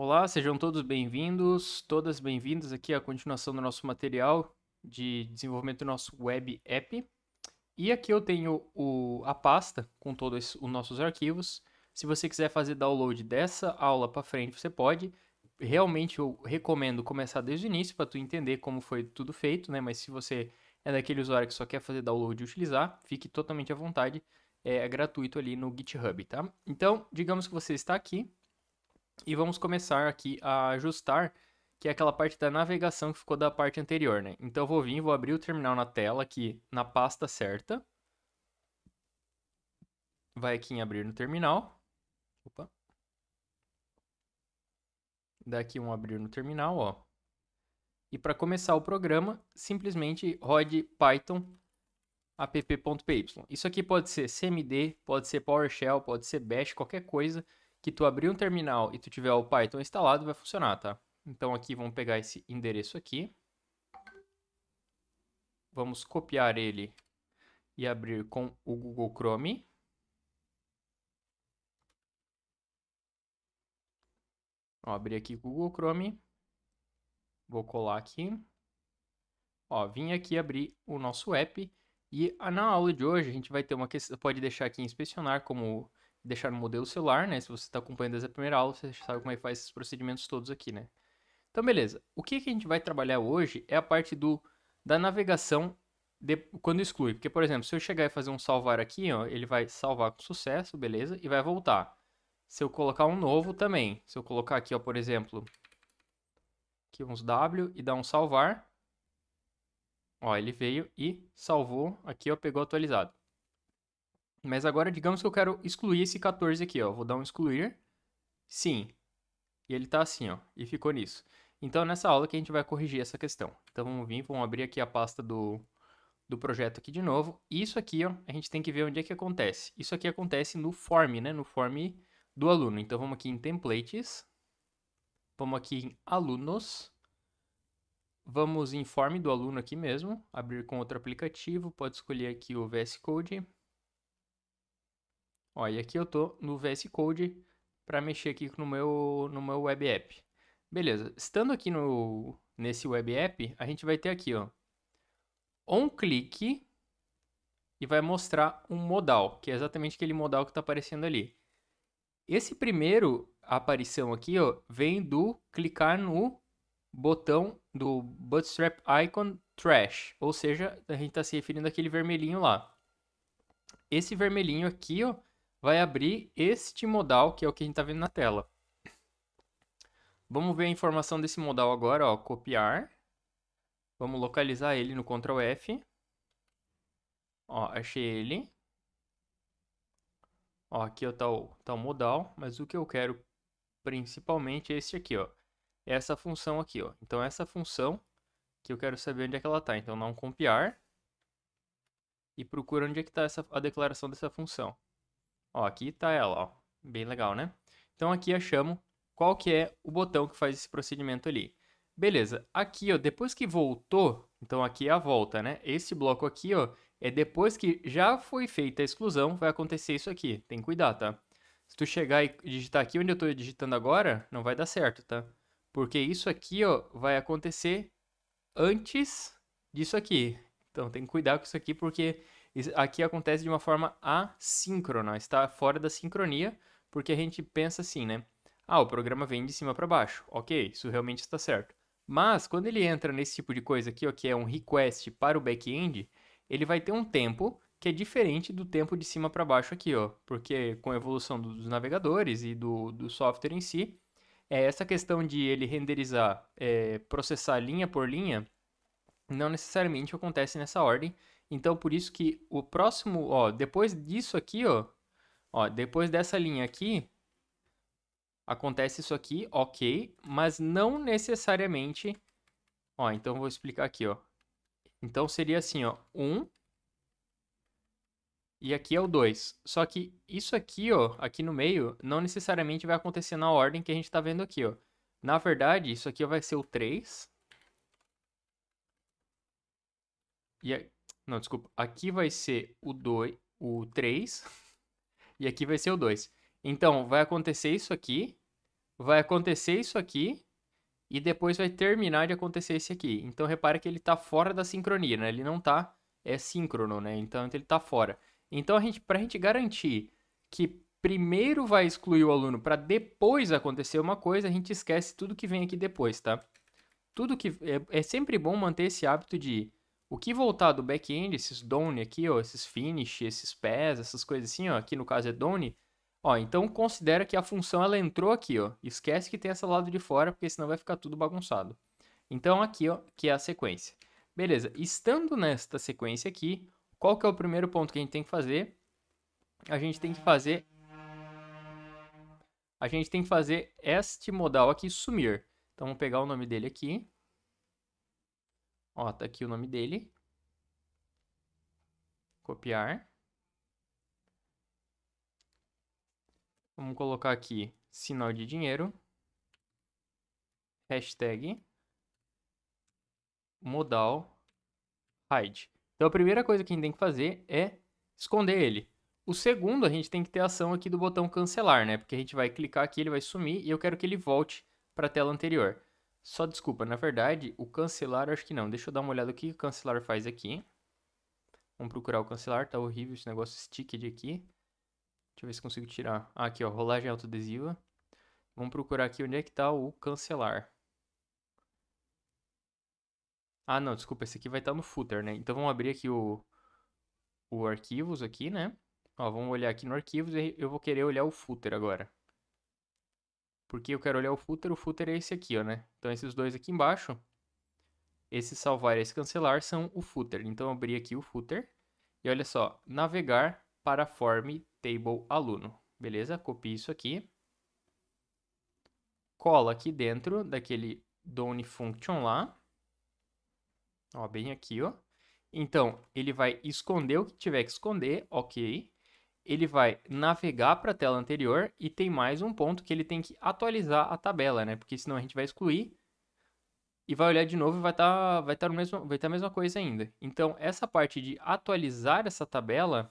Olá, sejam todos bem-vindos, todas bem-vindas aqui à continuação do nosso material de desenvolvimento do nosso web app. E aqui eu tenho o, a pasta com todos os nossos arquivos. Se você quiser fazer download dessa aula para frente, você pode. Realmente eu recomendo começar desde o início para tu entender como foi tudo feito, né? Mas se você é daquele usuário que só quer fazer download e utilizar, fique totalmente à vontade. É, é gratuito ali no GitHub, tá? Então, digamos que você está aqui e vamos começar aqui a ajustar, que é aquela parte da navegação que ficou da parte anterior, né? Então eu vou vir, vou abrir o terminal na tela aqui, na pasta certa. Vai aqui em abrir no terminal. Opa. Daqui um abrir no terminal, ó. E para começar o programa, simplesmente rode Python app.py. Isso aqui pode ser CMD, pode ser PowerShell, pode ser Bash, qualquer coisa que tu abrir um terminal e tu tiver o Python instalado, vai funcionar, tá? Então aqui vamos pegar esse endereço aqui. Vamos copiar ele e abrir com o Google Chrome. Ó, abri aqui o Google Chrome. Vou colar aqui. Ó, vim aqui abrir o nosso app. E ah, na aula de hoje a gente vai ter uma questão, pode deixar aqui inspecionar como deixar no modelo celular, né? Se você está acompanhando desde a primeira aula, você sabe como é que faz esses procedimentos todos aqui, né? Então, beleza. O que, que a gente vai trabalhar hoje é a parte do da navegação de, quando exclui. Porque, por exemplo, se eu chegar e fazer um salvar aqui, ó, ele vai salvar com sucesso, beleza? E vai voltar. Se eu colocar um novo também, se eu colocar aqui, ó, por exemplo, aqui uns W e dar um salvar, ó, ele veio e salvou aqui, ó, pegou atualizado. Mas agora, digamos que eu quero excluir esse 14 aqui, ó. Vou dar um excluir. Sim. E ele tá assim, ó. E ficou nisso. Então, nessa aula que a gente vai corrigir essa questão. Então, vamos vir, vamos abrir aqui a pasta do, do projeto aqui de novo. Isso aqui, ó, a gente tem que ver onde é que acontece. Isso aqui acontece no form, né? No form do aluno. Então, vamos aqui em templates. Vamos aqui em alunos. Vamos em form do aluno aqui mesmo. Abrir com outro aplicativo. Pode escolher aqui o VS Code. Ó, e aqui eu tô no VS Code para mexer aqui no meu, no meu web app. Beleza, estando aqui no, nesse web app, a gente vai ter aqui, ó, on click e vai mostrar um modal, que é exatamente aquele modal que está aparecendo ali. Esse primeiro aparição aqui, ó, vem do clicar no botão do Bootstrap Icon Trash, ou seja, a gente está se referindo àquele vermelhinho lá. Esse vermelhinho aqui, ó, vai abrir este modal, que é o que a gente está vendo na tela. Vamos ver a informação desse modal agora, ó, copiar. Vamos localizar ele no Ctrl F. Ó, achei ele. Ó, aqui está é o, tá o modal, mas o que eu quero principalmente é esse aqui, ó. É essa função aqui, ó. Então, essa função que eu quero saber onde é que ela está. Então, não copiar e procura onde é que está a declaração dessa função. Ó, aqui tá ela, ó. Bem legal, né? Então aqui achamos qual que é o botão que faz esse procedimento ali. Beleza, aqui ó, depois que voltou, então aqui é a volta, né? Esse bloco aqui, ó, é depois que já foi feita a exclusão, vai acontecer isso aqui. Tem que cuidar, tá? Se tu chegar e digitar aqui onde eu estou digitando agora, não vai dar certo, tá? Porque isso aqui, ó, vai acontecer antes disso aqui. Então tem que cuidar com isso aqui porque aqui acontece de uma forma assíncrona, está fora da sincronia, porque a gente pensa assim, né? Ah, o programa vem de cima para baixo. Ok, isso realmente está certo. Mas quando ele entra nesse tipo de coisa aqui, ó, que é um request para o back-end, ele vai ter um tempo que é diferente do tempo de cima para baixo aqui, ó, porque com a evolução dos navegadores e do, do software em si, é, essa questão de ele renderizar, é, processar linha por linha, não necessariamente acontece nessa ordem, então, por isso que o próximo, ó, depois disso aqui, ó, ó, depois dessa linha aqui, acontece isso aqui, ok, mas não necessariamente, ó, então vou explicar aqui, ó. Então, seria assim, ó, 1 um, e aqui é o 2. Só que isso aqui, ó, aqui no meio, não necessariamente vai acontecer na ordem que a gente está vendo aqui, ó. Na verdade, isso aqui vai ser o 3. E não, desculpa. Aqui vai ser o 2, o 3 e aqui vai ser o 2. Então, vai acontecer isso aqui, vai acontecer isso aqui e depois vai terminar de acontecer esse aqui. Então, repara que ele está fora da sincronia, né? Ele não está é síncrono, né? Então, ele está fora. Então, a gente, pra gente garantir que primeiro vai excluir o aluno para depois acontecer uma coisa, a gente esquece tudo que vem aqui depois, tá? Tudo que é, é sempre bom manter esse hábito de o que voltar do back-end, esses done aqui, ó, esses finish, esses pés, essas coisas assim, ó, aqui no caso é done, ó, então considera que a função ela entrou aqui, ó, esquece que tem essa lado de fora, porque senão vai ficar tudo bagunçado. Então aqui, ó, que é a sequência. Beleza, estando nesta sequência aqui, qual que é o primeiro ponto que a gente tem que fazer? A gente tem que fazer a gente tem que fazer este modal aqui sumir. Então vamos pegar o nome dele aqui, Ó, tá aqui o nome dele. Copiar. Vamos colocar aqui sinal de dinheiro. Hashtag. Modal. Hide. Então a primeira coisa que a gente tem que fazer é esconder ele. O segundo, a gente tem que ter ação aqui do botão cancelar, né? Porque a gente vai clicar aqui, ele vai sumir e eu quero que ele volte para a tela anterior. Só desculpa, na verdade, o cancelar acho que não. Deixa eu dar uma olhada o que o cancelar faz aqui. Vamos procurar o cancelar, tá horrível esse negócio sticked aqui. Deixa eu ver se consigo tirar. Ah, aqui, ó, rolagem autoadesiva. Vamos procurar aqui onde é que tá o cancelar. Ah, não, desculpa, esse aqui vai estar tá no footer, né? Então vamos abrir aqui o, o arquivos aqui, né? Ó, vamos olhar aqui no arquivos e eu vou querer olhar o footer agora. Porque eu quero olhar o footer, o footer é esse aqui, ó, né? Então esses dois aqui embaixo, esse salvar e esse cancelar são o footer. Então eu abri aqui o footer e olha só, navegar para form table aluno. Beleza? Copie isso aqui. Cola aqui dentro daquele done function lá. Ó, bem aqui, ó. Então, ele vai esconder o que tiver que esconder, ok ele vai navegar para a tela anterior e tem mais um ponto que ele tem que atualizar a tabela, né? Porque senão a gente vai excluir e vai olhar de novo e vai estar tá, vai tá no mesmo, vai tá a mesma coisa ainda. Então, essa parte de atualizar essa tabela,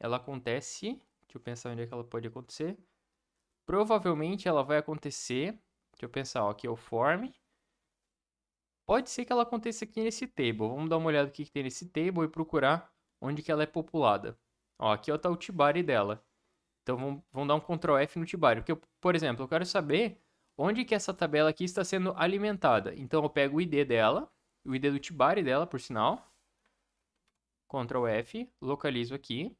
ela acontece, deixa eu pensar onde é que ela pode acontecer. Provavelmente ela vai acontecer, deixa eu pensar, ó, aqui é o form. Pode ser que ela aconteça aqui nesse table. Vamos dar uma olhada no que, que tem nesse table e procurar onde que ela é populada. Ó, aqui está é o Tibari dela. Então vamos, vamos dar um Ctrl F no Tibari. Porque, eu, por exemplo, eu quero saber onde que essa tabela aqui está sendo alimentada. Então eu pego o ID dela, o ID do Tibari dela, por sinal. Ctrl F, localizo aqui.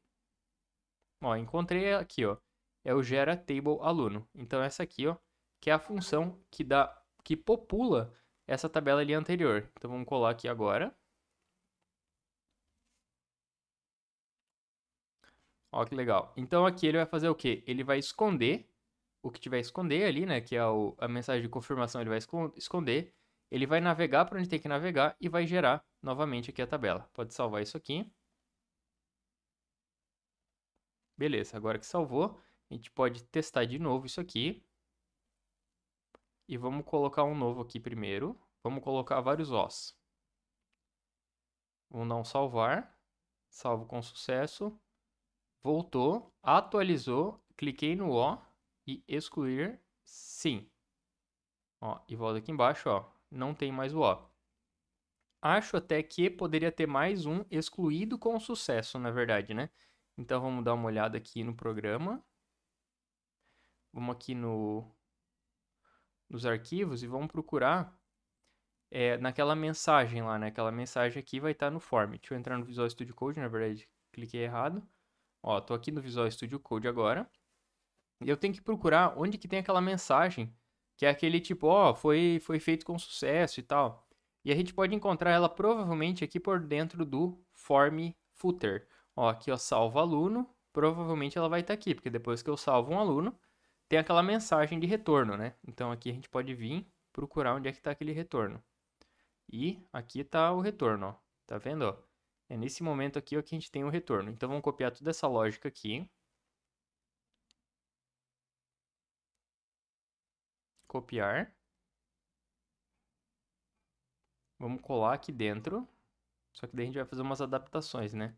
Ó, encontrei aqui, ó. É o gera table aluno. Então essa aqui, ó, que é a função que dá que popula essa tabela ali anterior. Então vamos colar aqui agora. Ó, que legal. Então aqui ele vai fazer o quê? Ele vai esconder o que tiver esconder ali, né? Que é o, a mensagem de confirmação, ele vai esconder. Ele vai navegar para onde tem que navegar e vai gerar novamente aqui a tabela. Pode salvar isso aqui. Beleza, agora que salvou, a gente pode testar de novo isso aqui. E vamos colocar um novo aqui primeiro. Vamos colocar vários os. Vamos dar um salvar. Salvo com sucesso voltou, atualizou, cliquei no O e excluir sim. Ó, e volta aqui embaixo, ó, não tem mais o O. Acho até que poderia ter mais um excluído com sucesso, na verdade, né? Então vamos dar uma olhada aqui no programa. Vamos aqui no, nos arquivos e vamos procurar é, naquela mensagem lá, né? Aquela mensagem aqui vai estar no form. Deixa eu entrar no Visual Studio Code, na verdade, cliquei errado. Ó, tô aqui no Visual Studio Code agora. E eu tenho que procurar onde que tem aquela mensagem, que é aquele tipo, ó, foi, foi feito com sucesso e tal. E a gente pode encontrar ela provavelmente aqui por dentro do form footer. Ó, aqui ó, salva aluno, provavelmente ela vai estar tá aqui, porque depois que eu salvo um aluno, tem aquela mensagem de retorno, né? Então aqui a gente pode vir procurar onde é que está aquele retorno. E aqui está o retorno, ó. Tá vendo, ó? É nesse momento aqui ó, é que a gente tem o retorno. Então, vamos copiar toda essa lógica aqui. Copiar. Vamos colar aqui dentro. Só que daí a gente vai fazer umas adaptações, né?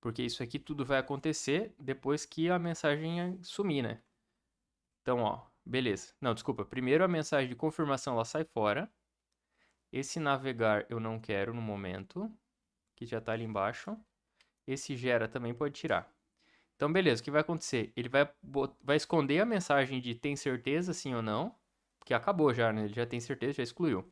Porque isso aqui tudo vai acontecer depois que a mensagem sumir, né? Então, ó, beleza. Não, desculpa. Primeiro a mensagem de confirmação lá sai fora. Esse navegar eu não quero no momento que já está ali embaixo. Esse gera também pode tirar. Então, beleza, o que vai acontecer? Ele vai, vai esconder a mensagem de tem certeza, sim ou não, que acabou já, né? Ele já tem certeza, já excluiu.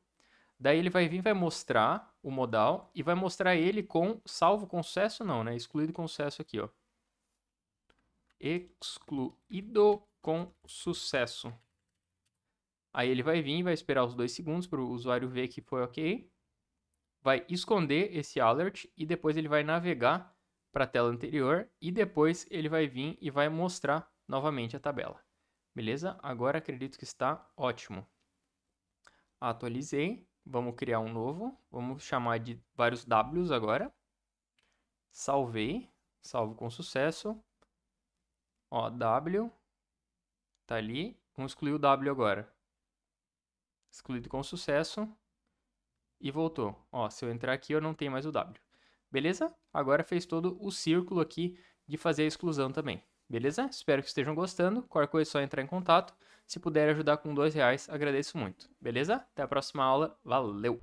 Daí ele vai vir vai mostrar o modal e vai mostrar ele com salvo com sucesso não, né? Excluído com sucesso aqui, ó. Excluído com sucesso. Aí ele vai vir e vai esperar os dois segundos para o usuário ver que foi ok vai esconder esse alert e depois ele vai navegar para a tela anterior e depois ele vai vir e vai mostrar novamente a tabela. Beleza? Agora acredito que está ótimo. Atualizei. Vamos criar um novo. Vamos chamar de vários Ws agora. Salvei. Salvo com sucesso. Ó, W. Tá ali. Vamos excluir o W agora. Excluído com sucesso e voltou. Ó, se eu entrar aqui, eu não tenho mais o W. Beleza? Agora fez todo o círculo aqui de fazer a exclusão também. Beleza? Espero que estejam gostando. Qualquer coisa é só entrar em contato. Se puder ajudar com dois reais, agradeço muito. Beleza? Até a próxima aula. Valeu!